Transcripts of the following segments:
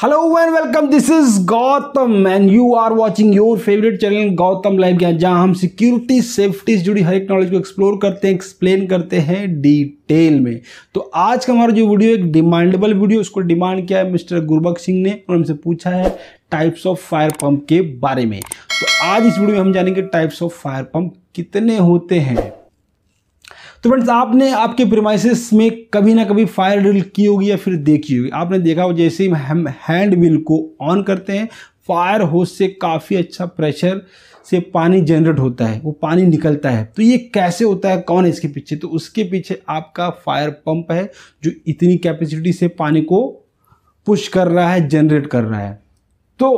Hello and welcome this is Gautam and you are watching your favourite channel Gautam live Gyan जहां हम security safety से जुड़ी हर एक नॉलेज को एक्सप्लोर करते हैं एक्सप्लेन करते हैं डिटेल में तो आज का हमारा जो वीडियो एक डिमांडेबल वीडियो उसको डिमांड किया है मिस्टर गुरबक सिंह ने और हमसे पूछा है टाइप्स ऑफ फायर पंप के बारे में तो आज इस वीडियो में हम जानेंगे टाइप्स ऑफ फायर पंप कितने होते हैं तो फ्रेंड्स आपने आपके प्रमाइसिस में कभी ना कभी फायर ड्रिल की होगी या फिर देखी होगी आपने देखा हो जैसे ही हम हैंड बिल को ऑन करते हैं फायर होस से काफ़ी अच्छा प्रेशर से पानी जनरेट होता है वो पानी निकलता है तो ये कैसे होता है कौन है इसके पीछे तो उसके पीछे आपका फायर पंप है जो इतनी कैपेसिटी से पानी को पुश कर रहा है जनरेट कर रहा है तो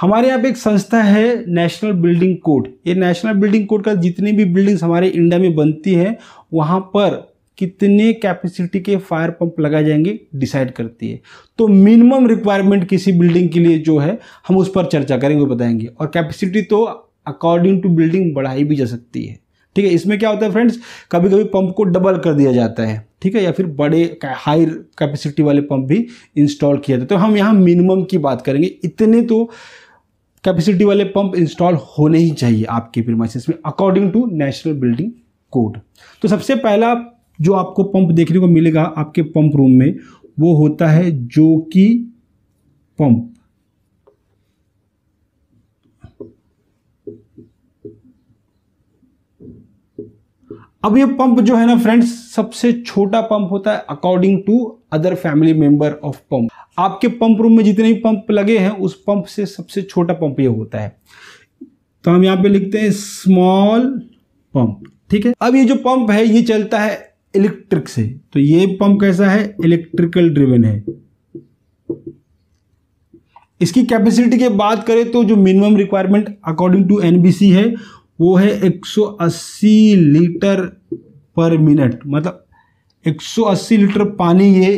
हमारे यहाँ पे एक संस्था है नेशनल बिल्डिंग कोड ये नेशनल बिल्डिंग कोड का जितनी भी बिल्डिंग्स हमारे इंडिया में बनती है वहाँ पर कितने कैपेसिटी के फायर पंप लगाए जाएंगे डिसाइड करती है तो मिनिमम रिक्वायरमेंट किसी बिल्डिंग के लिए जो है हम उस पर चर्चा करेंगे बताएंगे और कैपेसिटी तो अकॉर्डिंग टू बिल्डिंग बढ़ाई भी जा सकती है ठीक है इसमें क्या होता है फ्रेंड्स कभी कभी पंप को डबल कर दिया जाता है ठीक है या फिर बड़े हाई कैपेसिटी वाले पंप भी इंस्टॉल किया जाता है तो हम यहाँ मिनिमम की बात करेंगे इतने तो कैपेसिटी वाले पंप इंस्टॉल होने ही चाहिए आपके प्रीमाइसिस में according to national building code तो सबसे पहला जो आपको पंप देखने को मिलेगा आपके पंप रूम में वो होता है जो कि पंप अब ये पंप जो है ना फ्रेंड्स सबसे छोटा पंप होता है according to other family member of pump आपके पंप रूम में जितने भी पंप लगे हैं उस पंप से सबसे छोटा पंप ये होता है तो हम यहाँ पे लिखते हैं स्मॉल पंप ठीक है अब ये जो पंप है ये चलता है इलेक्ट्रिक से तो ये पंप कैसा है इलेक्ट्रिकल ड्रिवन है इसकी कैपेसिटी की बात करें तो जो minimum requirement according to NBC है वो है 180 लीटर पर मिनट मतलब 180 लीटर पानी ये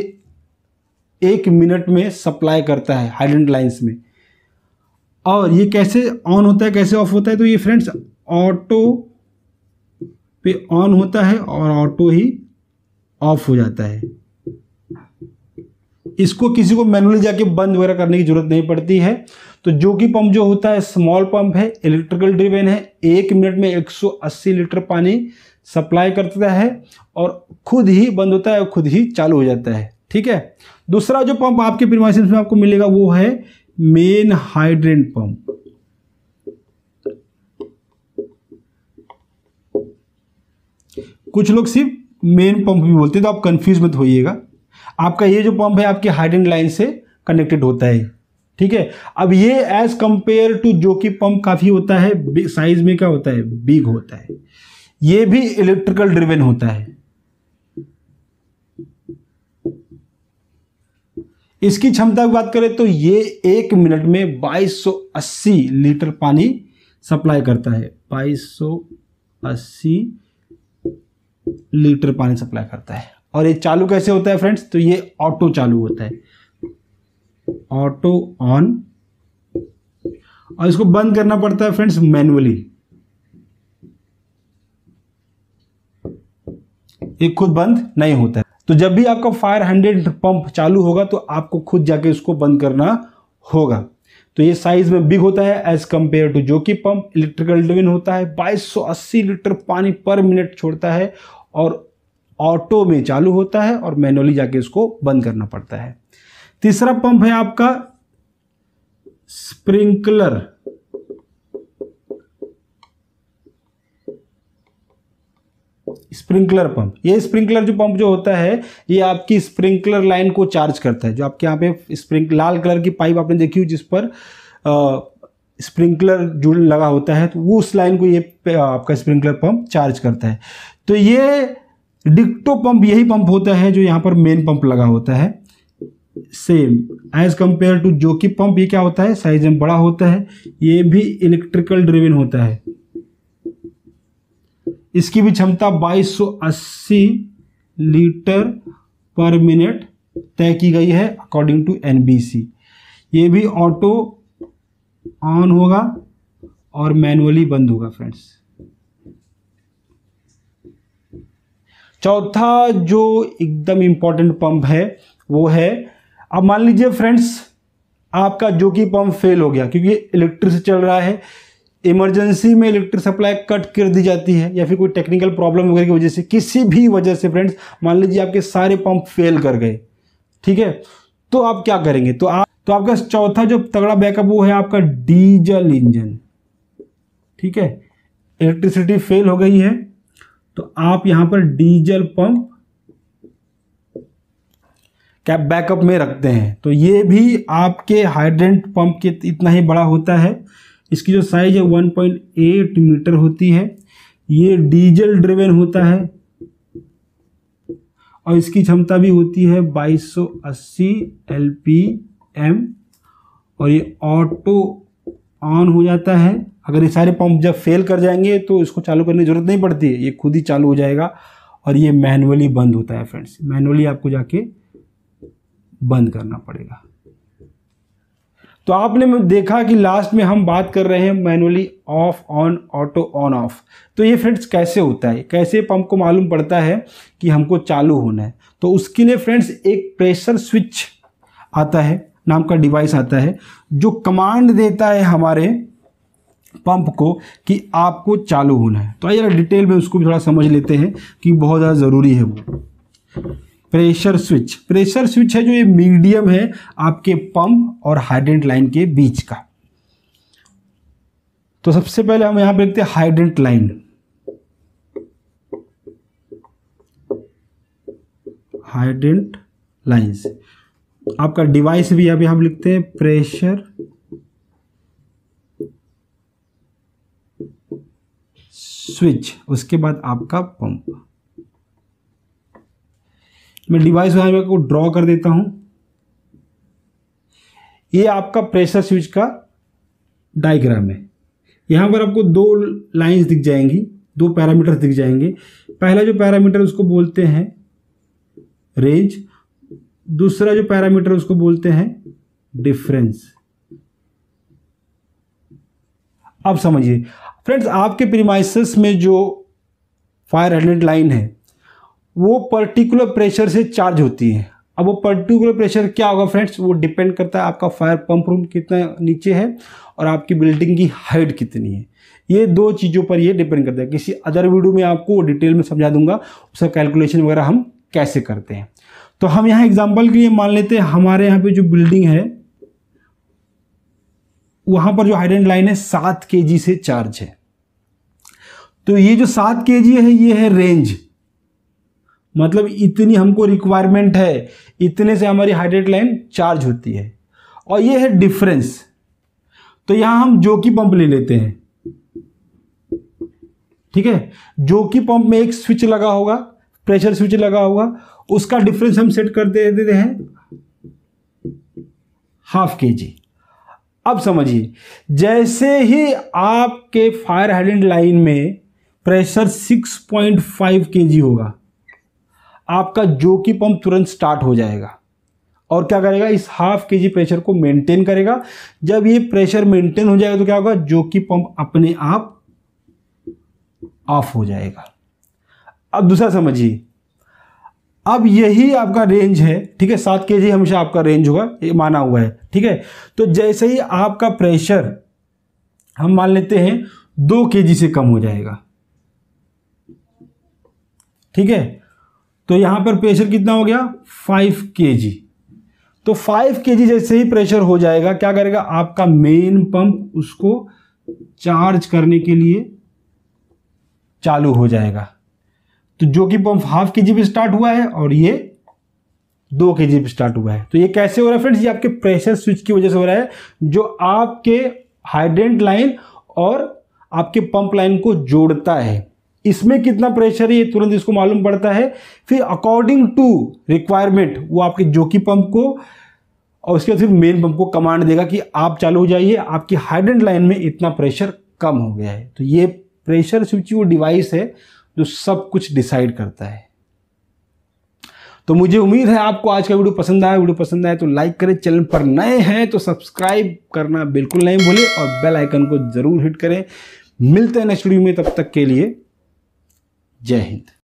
एक मिनट में सप्लाई करता है हाइड्रेंट लाइन्स में और ये कैसे ऑन होता है कैसे ऑफ होता है तो ये फ्रेंड्स ऑटो पे ऑन होता है और ऑटो ही ऑफ हो जाता है इसको किसी को मैनुअली जाके बंद वगैरह करने की जरूरत नहीं पड़ती है तो जो कि पंप जो होता है स्मॉल पंप है इलेक्ट्रिकल ड्रिवेन है एक मिनट में 180 लीटर पानी सप्लाई करता है और खुद ही बंद होता है खुद ही चालू हो जाता है ठीक है दूसरा जो पंप आपके प्रीमाइसिस में आपको मिलेगा वो है मेन हाइड्रेंट पंप कुछ लोग सिर्फ मेन पंप भी बोलते हैं तो आप कंफ्यूज मत होइएगा आपका ये जो पंप है आपके हाइड्रेंट लाइन से कनेक्टेड होता है ठीक है अब ये एज कंपेयर टू जो कि पंप काफ़ी होता है साइज में क्या होता है बिग होता है ये भी इलेक्ट्रिकल ड्रिवेन होता है इसकी क्षमता की बात करें तो ये एक मिनट में 2280 लीटर पानी सप्लाई करता है 2280 लीटर पानी सप्लाई करता है और ये चालू कैसे होता है फ्रेंड्स तो ये ऑटो चालू होता है ऑटो ऑन और इसको बंद करना पड़ता है फ्रेंड्स मैनुअली ये खुद बंद नहीं होता है तो जब भी आपका फायर हंड्रेड पंप चालू होगा तो आपको खुद जाके इसको बंद करना होगा तो ये साइज में बिग होता है एज कंपेयर टू जो कि पंप इलेक्ट्रिकल डिविन होता है 2280 लीटर पानी पर मिनट छोड़ता है और ऑटो में चालू होता है और मैनुअली जाके इसको बंद करना पड़ता है तीसरा पंप है आपका स्प्रिंकलर स्प्रिंकलर पंप ये स्प्रिंकलर जो पंप जो होता है ये आपकी स्प्रिंकलर लाइन को चार्ज करता है जो आपके यहाँ पे स्प्रिंक लाल कलर की पाइप आपने देखी हुई जिस पर स्प्रिंकलर जुड़ लगा होता है तो वो उस लाइन को ये आपका स्प्रिंकलर पंप चार्ज करता है तो ये डिक्टो पंप यही पंप होता है जो यहाँ पर मेन पंप लगा होता है सेम एज कंपेयर टू जो कि पंप ये क्या होता है साइज में बड़ा होता है ये भी इलेक्ट्रिकल ड्रिविन होता है इसकी भी क्षमता 2280 लीटर पर मिनट तय की गई है अकॉर्डिंग टू एनबीसी ये भी ऑटो ऑन होगा और मैनुअली बंद होगा फ्रेंड्स चौथा जो एकदम इंपॉर्टेंट पंप है वो है अब मान लीजिए फ्रेंड्स आपका जो कि पंप फेल हो गया क्योंकि इलेक्ट्रिसिटी चल रहा है इमरजेंसी में इलेक्ट्रिक सप्लाई कट कर दी जाती है या फिर कोई टेक्निकल प्रॉब्लम वगैरह की वजह से किसी भी वजह से फ्रेंड्स मान लीजिए आपके सारे पंप फेल कर गए ठीक है तो आप क्या करेंगे तो आप तो आपका चौथा जो तगड़ा बैकअप वो है आपका डीजल इंजन ठीक है इलेक्ट्रिसिटी फेल हो गई है तो आप यहाँ पर डीजल पंप कैप बैकअप में रखते हैं तो ये भी आपके हाइड्रेंट पंप के इतना ही बड़ा होता है इसकी जो साइज़ है 1.8 मीटर होती है ये डीजल ड्रिवेन होता है और इसकी क्षमता भी होती है 2280 एलपीएम और ये ऑटो ऑन हो जाता है अगर ये सारे पंप जब फेल कर जाएंगे तो इसको चालू करने की ज़रूरत नहीं पड़ती है ये खुद ही चालू हो जाएगा और ये मैनुअली बंद होता है फ्रेंड्स मैनुअली आपको जाके बंद करना पड़ेगा तो आपने देखा कि लास्ट में हम बात कर रहे हैं manually off on auto on off तो ये फ्रेंड्स कैसे होता है कैसे पंप को मालूम पड़ता है कि हमको चालू होना है तो उसके लिए फ्रेंड्स एक प्रेशर स्विच आता है नाम का डिवाइस आता है जो कमांड देता है हमारे पंप को कि आपको चालू होना है तो आइए डिटेल में उसको भी थोड़ा समझ लेते हैं कि बहुत ज़्यादा ज़रूरी है वो प्रेशर स्विच प्रेशर स्विच है जो ये मीडियम है आपके पंप और हाइड्रेंट लाइन के बीच का तो सबसे पहले हम यहां पर लिखते हैं हाइड्रेंट लाइन हाइड्रेंट लाइंस आपका डिवाइस भी अभी हम लिखते हैं प्रेशर स्विच उसके बाद आपका पंप मैं डिवाइस वायर को ड्रॉ कर देता हूं ये आपका प्रेशर स्विच का डायग्राम है यहां पर आपको दो लाइंस दिख जाएंगी दो पैरामीटर्स दिख जाएंगे पहला जो पैरामीटर उसको बोलते हैं रेंज दूसरा जो पैरामीटर उसको बोलते हैं डिफरेंस अब समझिए फ्रेंड्स आपके प्रीमाइसिस में जो फायर हेडलेट लाइन है वो पर्टिकुलर प्रेशर से चार्ज होती है अब वो पर्टिकुलर प्रेशर क्या होगा फ्रेंड्स वो डिपेंड करता है आपका फायर पंप रूम कितना नीचे है और आपकी बिल्डिंग की हाइट कितनी है ये दो चीज़ों पर ये डिपेंड करता है किसी अदर वीडियो में आपको डिटेल में समझा दूंगा उसका कैलकुलेशन वगैरह हम कैसे करते हैं तो हम यहाँ एग्जाम्पल के लिए मान लेते हैं हमारे यहाँ पे जो बिल्डिंग है वहाँ पर जो एंड लाइन है सात के से चार्ज है तो ये जो सात के है ये है रेंज मतलब इतनी हमको रिक्वायरमेंट है इतने से हमारी हाइड्रेट लाइन चार्ज होती है और ये है डिफरेंस तो यहां हम जोकी पंप ले लेते हैं ठीक है जोकी पंप में एक स्विच लगा होगा प्रेशर स्विच लगा होगा उसका डिफरेंस हम सेट कर दे देते हैं हाफ के जी अब समझिए जैसे ही आपके फायर हाइडेंट लाइन में प्रेशर 6.5 पॉइंट होगा आपका जो कि पंप तुरंत स्टार्ट हो जाएगा और क्या करेगा इस हाफ के जी प्रेशर को मेंटेन करेगा जब ये प्रेशर मेंटेन हो जाएगा तो क्या होगा जो कि पंप अपने आप ऑफ हो जाएगा अब दूसरा समझिए अब यही आपका रेंज है ठीक है सात के जी हमेशा आपका रेंज होगा ये माना हुआ है ठीक है तो जैसे ही आपका प्रेशर हम मान लेते हैं दो के जी से कम हो जाएगा ठीक है तो यहाँ पर प्रेशर कितना हो गया फाइव के जी तो फाइव के जी जैसे ही प्रेशर हो जाएगा क्या करेगा आपका मेन पंप उसको चार्ज करने के लिए चालू हो जाएगा तो जो कि पंप हाफ के जी पे स्टार्ट हुआ है और ये दो के जी पे स्टार्ट हुआ है तो ये कैसे हो रहा है फ्रेंड्स ये आपके प्रेशर स्विच की वजह से हो रहा है जो आपके हाइड्रेंट लाइन और आपके पंप लाइन को जोड़ता है इसमें कितना प्रेशर है ये तुरंत इसको मालूम पड़ता है फिर अकॉर्डिंग टू रिक्वायरमेंट वो आपके जोकी पंप को और उसके बाद फिर मेन पंप को कमांड देगा कि आप चालू हो जाइए आपकी हाइड्रेंट लाइन में इतना प्रेशर कम हो गया है तो ये प्रेशर स्विच वो डिवाइस है जो सब कुछ डिसाइड करता है तो मुझे उम्मीद है आपको आज का वीडियो पसंद आया वीडियो पसंद आया तो लाइक करें चैनल पर नए हैं तो सब्सक्राइब करना बिल्कुल नहीं भूलें और बेल आइकन को ज़रूर हिट करें मिलते हैं नेक्स्ट वीडियो में तब तक के लिए Jai Hind.